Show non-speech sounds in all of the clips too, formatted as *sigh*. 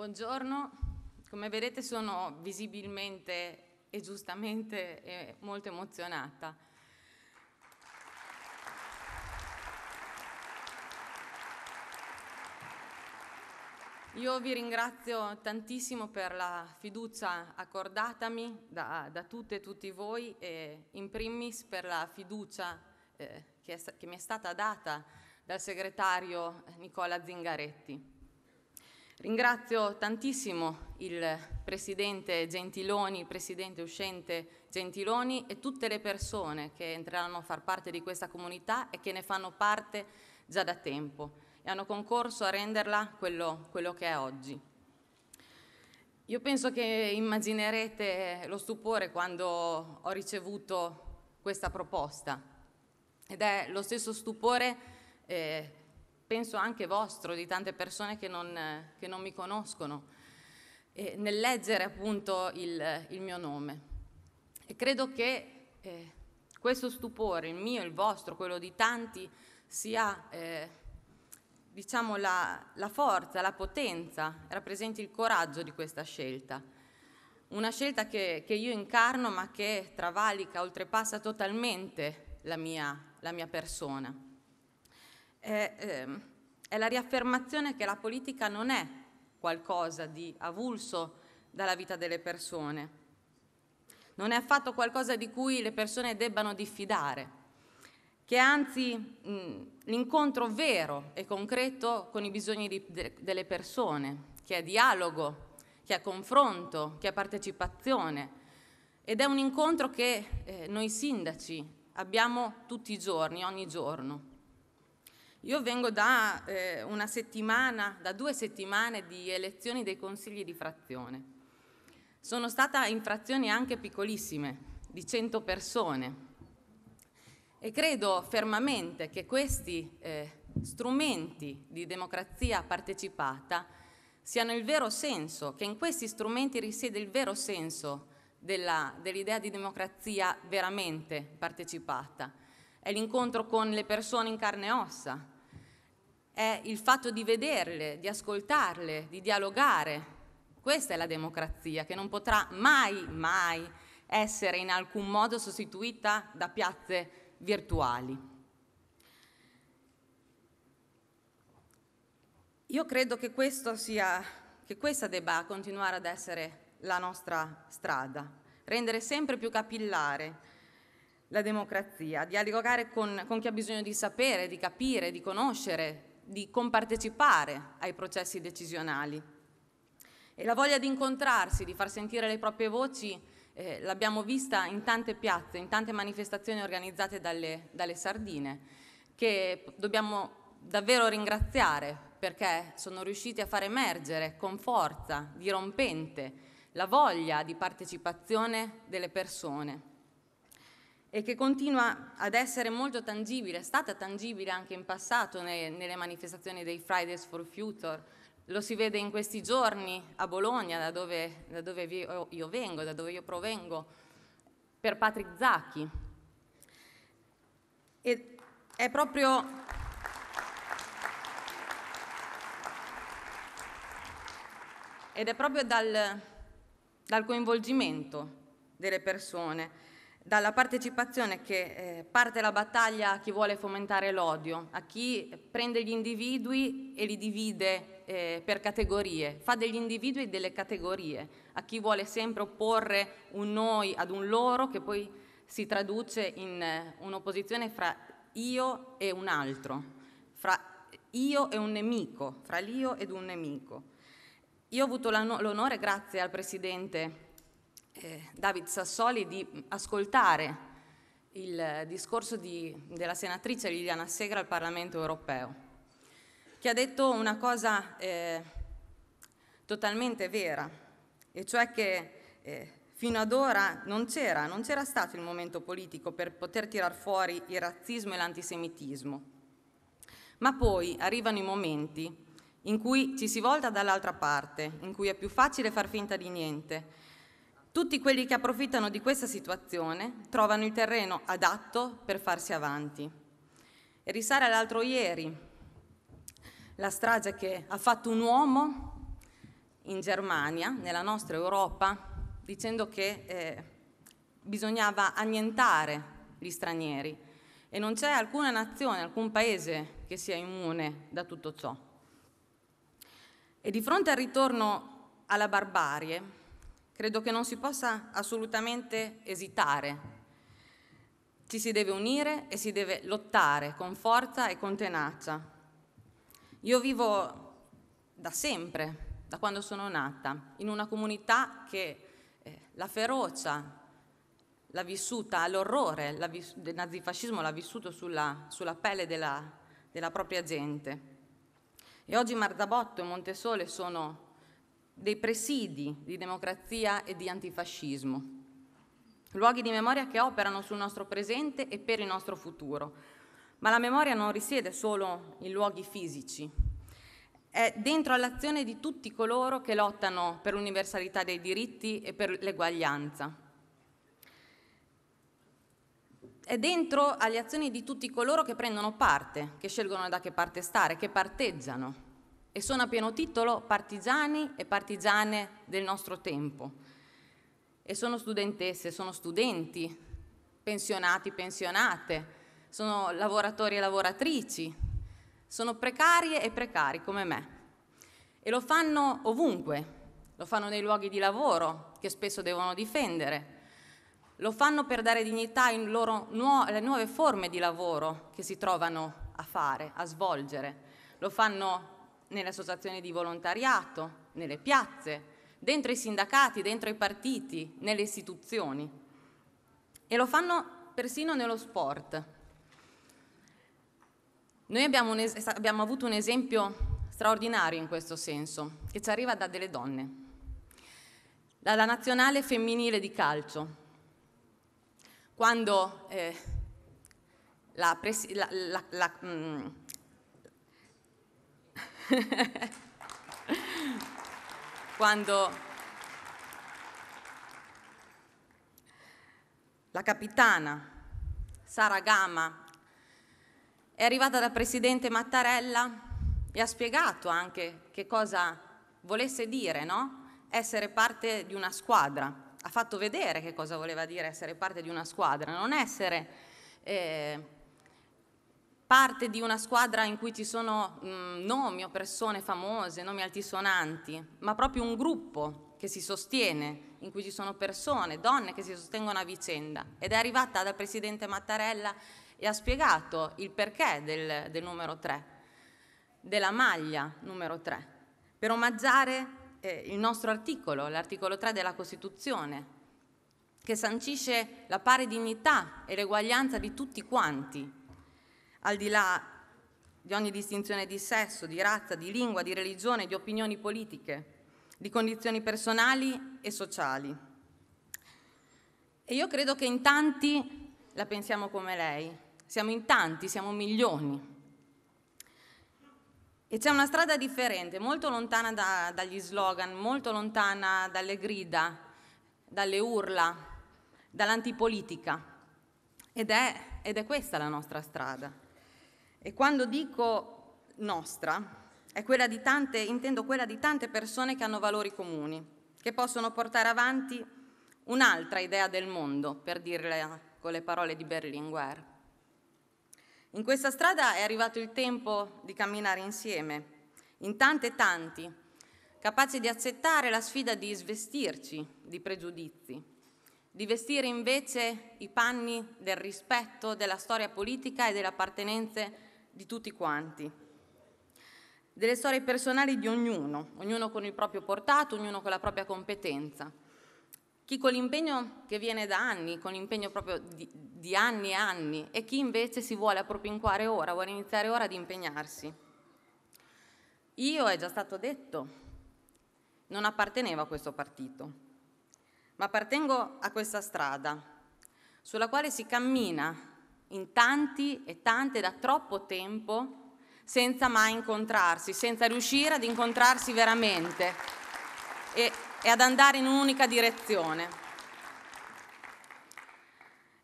Buongiorno, come vedete sono visibilmente e giustamente eh, molto emozionata. Io vi ringrazio tantissimo per la fiducia accordatami da, da tutte e tutti voi e in primis per la fiducia eh, che, è, che mi è stata data dal segretario Nicola Zingaretti. Ringrazio tantissimo il Presidente Gentiloni, Presidente uscente Gentiloni e tutte le persone che entreranno a far parte di questa comunità e che ne fanno parte già da tempo e hanno concorso a renderla quello, quello che è oggi. Io penso che immaginerete lo stupore quando ho ricevuto questa proposta ed è lo stesso stupore eh, penso anche vostro, di tante persone che non, che non mi conoscono, eh, nel leggere appunto il, il, mio nome. E credo che eh, questo stupore, il mio, il vostro, quello di tanti, sia eh, diciamo la, la forza, la potenza, rappresenti il coraggio di questa scelta una scelta che, che, io incarno ma che travalica, oltrepassa totalmente la mia, la mia persona è, ehm, è la riaffermazione che la politica non è qualcosa di avulso dalla vita delle persone, non è affatto qualcosa di cui le persone debbano diffidare, che è anzi mh, l'incontro vero e concreto con i bisogni di, de, delle persone, che è dialogo, che è confronto, che è partecipazione. Ed è un incontro che eh, noi sindaci abbiamo tutti i giorni, ogni giorno. Io vengo da eh, una settimana, da due settimane di elezioni dei consigli di frazione. Sono stata in frazioni anche piccolissime, di 100 persone. E credo fermamente che questi eh, strumenti di democrazia partecipata siano il vero senso, che in questi strumenti risiede il vero senso dell'idea di democrazia veramente partecipata è l'incontro con le persone in carne e ossa, è il fatto di vederle, di ascoltarle, di dialogare. Questa è la democrazia che non potrà mai, mai essere in alcun modo sostituita da piazze virtuali. Io credo che, sia, che questa debba continuare ad essere la nostra strada, rendere sempre più capillare la democrazia, dialogare con, con chi ha bisogno di sapere, di capire, di conoscere, di compartecipare ai processi decisionali. E la voglia di incontrarsi, di far sentire le proprie voci, eh, l'abbiamo vista in tante piazze, in tante manifestazioni organizzate dalle, dalle sardine, che dobbiamo davvero ringraziare perché sono riusciti a far emergere con forza, dirompente, la voglia di partecipazione delle persone e che continua ad essere molto tangibile, è stata tangibile anche in passato nelle manifestazioni dei Fridays for Future, lo si vede in questi giorni a Bologna, da dove, da dove io vengo, da dove io provengo, per Patrick Zacchi. E è proprio... Ed è proprio dal, dal coinvolgimento delle persone dalla partecipazione che eh, parte la battaglia a chi vuole fomentare l'odio, a chi prende gli individui e li divide eh, per categorie, fa degli individui delle categorie, a chi vuole sempre opporre un noi ad un loro che poi si traduce in eh, un'opposizione fra io e un altro, fra io e un nemico, fra l'io ed un nemico. Io ho avuto l'onore, grazie al Presidente eh, David Sassoli di ascoltare il discorso di, della senatrice Liliana Segre al Parlamento europeo, che ha detto una cosa eh, totalmente vera, e cioè che eh, fino ad ora non c'era, non c'era stato il momento politico per poter tirar fuori il razzismo e l'antisemitismo. Ma poi arrivano i momenti in cui ci si volta dall'altra parte, in cui è più facile far finta di niente tutti quelli che approfittano di questa situazione trovano il terreno adatto per farsi avanti. E risale all'altro ieri la strage che ha fatto un uomo in Germania, nella nostra Europa, dicendo che eh, bisognava annientare gli stranieri e non c'è alcuna nazione, alcun paese che sia immune da tutto ciò. E di fronte al ritorno alla barbarie, Credo che non si possa assolutamente esitare. Ci si deve unire e si deve lottare con forza e con tenacia. Io vivo da sempre, da quando sono nata, in una comunità che eh, la ferocia l'ha vissuta, l'orrore del nazifascismo l'ha vissuto sulla, sulla pelle della, della propria gente. E oggi Marzabotto e Montesole sono dei presidi di democrazia e di antifascismo, luoghi di memoria che operano sul nostro presente e per il nostro futuro. Ma la memoria non risiede solo in luoghi fisici, è dentro all'azione di tutti coloro che lottano per l'universalità dei diritti e per l'eguaglianza. È dentro alle azioni di tutti coloro che prendono parte, che scelgono da che parte stare, che parteggiano e sono a pieno titolo partigiani e partigiane del nostro tempo. E sono studentesse, sono studenti, pensionati, pensionate, sono lavoratori e lavoratrici, sono precarie e precari come me. E lo fanno ovunque, lo fanno nei luoghi di lavoro che spesso devono difendere, lo fanno per dare dignità nuo alle nuove forme di lavoro che si trovano a fare, a svolgere, lo fanno nelle associazioni di volontariato, nelle piazze, dentro i sindacati, dentro i partiti, nelle istituzioni. E lo fanno persino nello sport. Noi abbiamo, es- abbiamo avuto un esempio straordinario in questo senso, che ci arriva da delle donne, dalla nazionale femminile di calcio, quando eh, la, pres- la, la, mm, *laughs* Quando la capitana Sara Gama è arrivata da presidente Mattarella e ha spiegato anche che cosa volesse dire, no? Essere parte di una squadra. Ha fatto vedere che cosa voleva dire essere parte di una squadra, non essere eh, parte di una squadra in cui ci sono mh, mm, nomi o persone famose, nomi altisonanti, ma proprio un gruppo che si sostiene, in cui ci sono persone, donne che si sostengono a vicenda. Ed è arrivata dal presidente Mattarella e ha spiegato il perché del, del numero 3, della maglia numero 3, per omaggiare eh, il nostro articolo, l'articolo 3 della Costituzione, che sancisce la pari dignità e l'eguaglianza di tutti quanti al di là di ogni distinzione di sesso, di razza, di lingua, di religione, di opinioni politiche, di condizioni personali e sociali. E io credo che in tanti la pensiamo come lei, siamo in tanti, siamo milioni. E c'è una strada differente, molto lontana da, dagli slogan, molto lontana dalle grida, dalle urla, dall'antipolitica. Ed è, ed è questa la nostra strada. E quando dico nostra, quella tante, intendo quella di tante persone che hanno valori comuni, che possono portare avanti un'altra idea del mondo, per dirla con le parole di Berlinguer. In questa strada è arrivato il tempo di camminare insieme, in tante e tanti, capaci di accettare la sfida di svestirci di pregiudizi, di vestire invece i panni del rispetto della storia politica e delle appartenenze di tutti quanti, delle storie personali di ognuno, ognuno con il proprio portato, ognuno con la propria competenza. Chi con l'impegno che viene da anni, con l'impegno proprio di, di anni e anni, e chi invece si vuole appropinquare ora, vuole iniziare ora ad impegnarsi. Io, è già stato detto, non appartenevo a questo partito, ma appartengo a questa strada sulla quale si cammina in tanti e tante da troppo tempo senza mai incontrarsi, senza riuscire ad incontrarsi veramente e, e ad andare in un'unica direzione.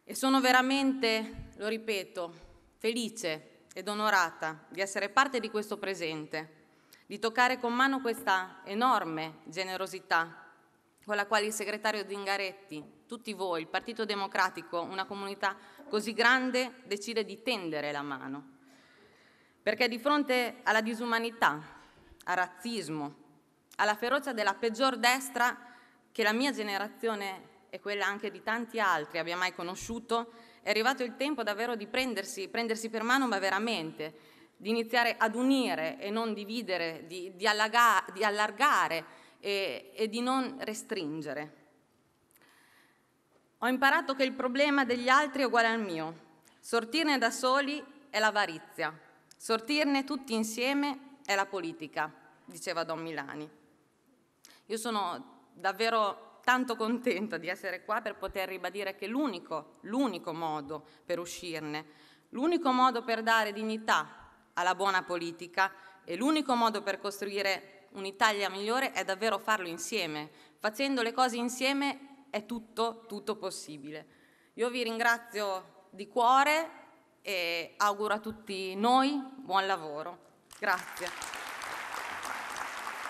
E sono veramente, lo ripeto, felice ed onorata di essere parte di questo presente, di toccare con mano questa enorme generosità con la quale il segretario Zingaretti, tutti voi, il Partito Democratico, una comunità così grande decide di tendere la mano. Perché di fronte alla disumanità, al razzismo, alla ferocia della peggior destra che la mia generazione e quella anche di tanti altri abbia mai conosciuto, è arrivato il tempo davvero di prendersi, prendersi per mano, ma veramente, di iniziare ad unire e non dividere, di, di, allaga, di allargare e, e di non restringere. Ho imparato che il problema degli altri è uguale al mio. Sortirne da soli è l'avarizia. Sortirne tutti insieme è la politica, diceva Don Milani. Io sono davvero tanto contenta di essere qua per poter ribadire che l'unico, l'unico modo per uscirne, l'unico modo per dare dignità alla buona politica e l'unico modo per costruire un'Italia migliore è davvero farlo insieme, facendo le cose insieme è tutto, tutto possibile. Io vi ringrazio di cuore e auguro a tutti noi buon lavoro. Grazie.